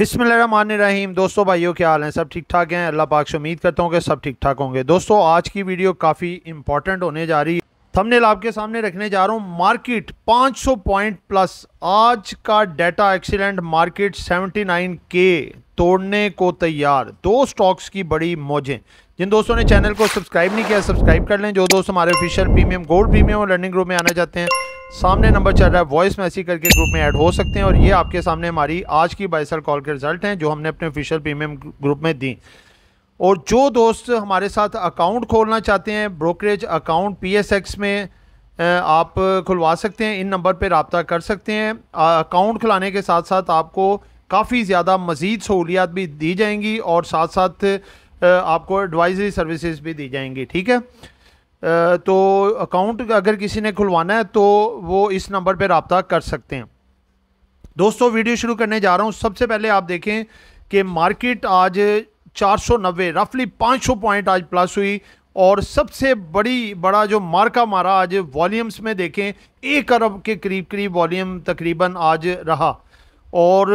बिसमीम दोस्तों भाइयों क्या हाल हैं सब ठीक ठाक हैं अल्लाह पाक से उम्मीद करता हूँ कि सब ठीक ठाक होंगे दोस्तों आज की वीडियो काफ़ी इंपॉर्टेंट होने जा रही है थंबनेल आपके सामने रखने जा रहा हूँ मार्केट 500 पॉइंट प्लस आज का डाटा एक्सीलेंट मार्केट 79 के तोड़ने को तैयार दो स्टॉक्स की बड़ी मौजें जिन दोस्तों ने चैनल को सब्सक्राइब नहीं किया सब्सक्राइब कर लें जो दोस्त हमारे ऑफिशियल प्रीमियम गोल्ड प्रीमियम और लर्निंग ग्रुप में आना चाहते हैं सामने नंबर चल रहा है वॉइस मैसेज करके ग्रुप में ऐड हो सकते हैं और ये आपके सामने हमारी आज की बाइसल कॉल के रिजल्ट हैं जो हमने अपने ऑफिशियल प्रीमियम ग्रुप में दी और जो दोस्त हमारे साथ अकाउंट खोलना चाहते हैं ब्रोकरेज अकाउंट पीएसएक्स में आप खुलवा सकते हैं इन नंबर पर रबता कर सकते हैं अकाउंट खुलाने के साथ साथ आपको काफ़ी ज़्यादा मज़ीद सहूलियात भी दी जाएंगी और साथ साथ आपको एडवाइजरी सर्विसेज भी दी जाएंगी ठीक है तो अकाउंट अगर किसी ने खुलवाना है तो वो इस नंबर पर रबता कर सकते हैं दोस्तों वीडियो शुरू करने जा रहा हूँ सबसे पहले आप देखें कि मार्केट आज चार सौ नब्बे रफली पाँच सौ पॉइंट आज प्लस हुई और सबसे बड़ी बड़ा जो मार्का मारा आज वॉल्यूम्स में देखें एक अरब के करीब करीब वॉल्यूम तकरीबन आज रहा और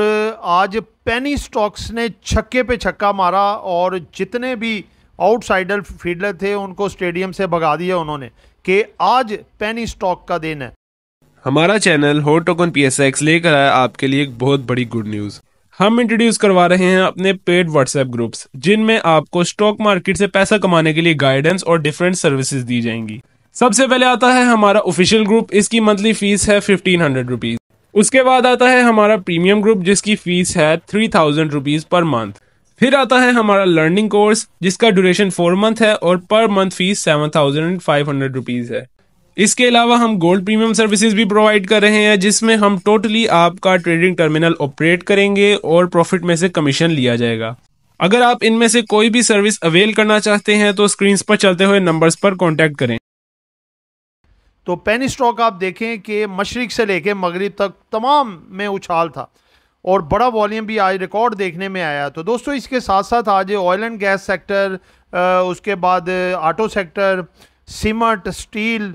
आज पेनी स्टॉक्स ने छक्के पे छक्का मारा और जितने भी आउटसाइडर फील्डर थे उनको स्टेडियम से भगा दिया उन्होंने कि आज पेनी स्टॉक का दिन है हमारा चैनल हो टोकन पी लेकर आया आपके लिए एक बहुत बड़ी गुड न्यूज़ हम इंट्रोड्यूस करवा रहे हैं अपने पेड व्हाट्सएप ग्रुप्स जिनमें आपको स्टॉक मार्केट से पैसा कमाने के लिए गाइडेंस और डिफरेंट सर्विसेज दी जाएंगी सबसे पहले आता है हमारा ऑफिशियल ग्रुप इसकी मंथली फीस है फिफ्टीन हंड्रेड रुपीज़ उसके बाद आता है हमारा प्रीमियम ग्रुप जिसकी फीस है three thousand rupees per month फिर आता है हमारा लर्निंग कोर्स जिसका ड्यूरेशन फोर मंथ है और per month fees seven thousand five hundred rupees है इसके अलावा हम गोल्ड प्रीमियम सर्विसेज भी प्रोवाइड कर रहे हैं जिसमें हम टोटली आपका ट्रेडिंग टर्मिनल ऑपरेट करेंगे और प्रॉफिट में से कमीशन लिया जाएगा अगर आप इनमें से कोई भी सर्विस अवेल करना चाहते हैं तो स्क्रीन पर चलते हुए नंबर्स पर कॉन्टेक्ट करें तो पेनी स्टॉक आप देखें कि मशरक से लेके मगरब तक तमाम में उछाल था और बड़ा वॉल्यूम भी आज रिकॉर्ड देखने में आया तो दोस्तों इसके साथ साथ आज ऑयल एंड गैस सेक्टर उसके बाद ऑटो सेक्टर सीमेंट स्टील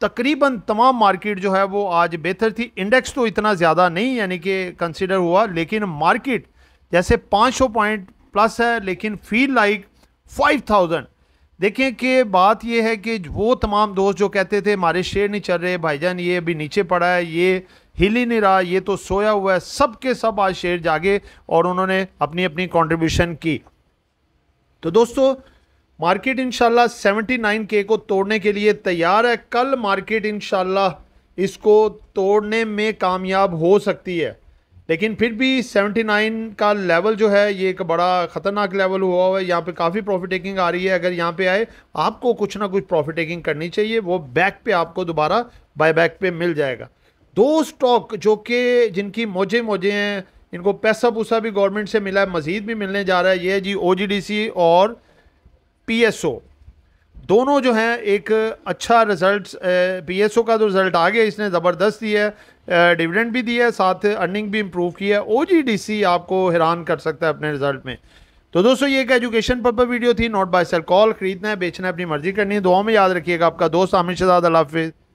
तकरीबन तमाम मार्केट जो है वो आज बेहतर थी इंडेक्स तो इतना ज़्यादा नहीं यानी कि कंसिडर हुआ लेकिन मार्केट जैसे 500 पॉइंट प्लस है लेकिन फील लाइक 5000 देखें कि बात यह है कि वो तमाम दोस्त जो कहते थे हमारे शेयर नहीं चल रहे भाईजान ये अभी नीचे पड़ा है ये हिल ही नहीं रहा ये तो सोया हुआ है सब के सब आज शेयर जागे और उन्होंने अपनी अपनी कॉन्ट्रीब्यूशन की तो दोस्तों मार्केट इनशाला 79 के को तोड़ने के लिए तैयार है कल मार्केट इनशाला इसको तोड़ने में कामयाब हो सकती है लेकिन फिर भी 79 का लेवल जो है ये एक बड़ा ख़तरनाक लेवल हुआ हुआ है यहाँ पे काफ़ी प्रॉफिट टेकिंग आ रही है अगर यहाँ पे आए आपको कुछ ना कुछ प्रॉफिट टेकिंग करनी चाहिए वो बैक पे आपको दोबारा बाय बैक पे मिल जाएगा दो स्टॉक जो कि जिनकी मौजे मौजे हैं इनको पैसा पूसा भी गवर्नमेंट से मिला है मज़ीद भी मिलने जा रहा है ये है जी ओ और पी दोनों जो हैं एक अच्छा रिज़ल्ट पी एस का तो रिज़ल्ट आ गया इसने ज़बरदस्त दिया है डिविडेंड भी दिया है साथ अर्निंग भी इम्प्रूव की है ओ आपको हैरान कर सकता है अपने रिज़ल्ट में तो दोस्तों ये एक एजुकेशन पर वीडियो थी नॉट बाय सेल कॉल खरीदना है बेचना है अपनी मर्जी करनी है दुआ में याद रखिएगा आपका दोस्त आमिर शहजाद हाफिज़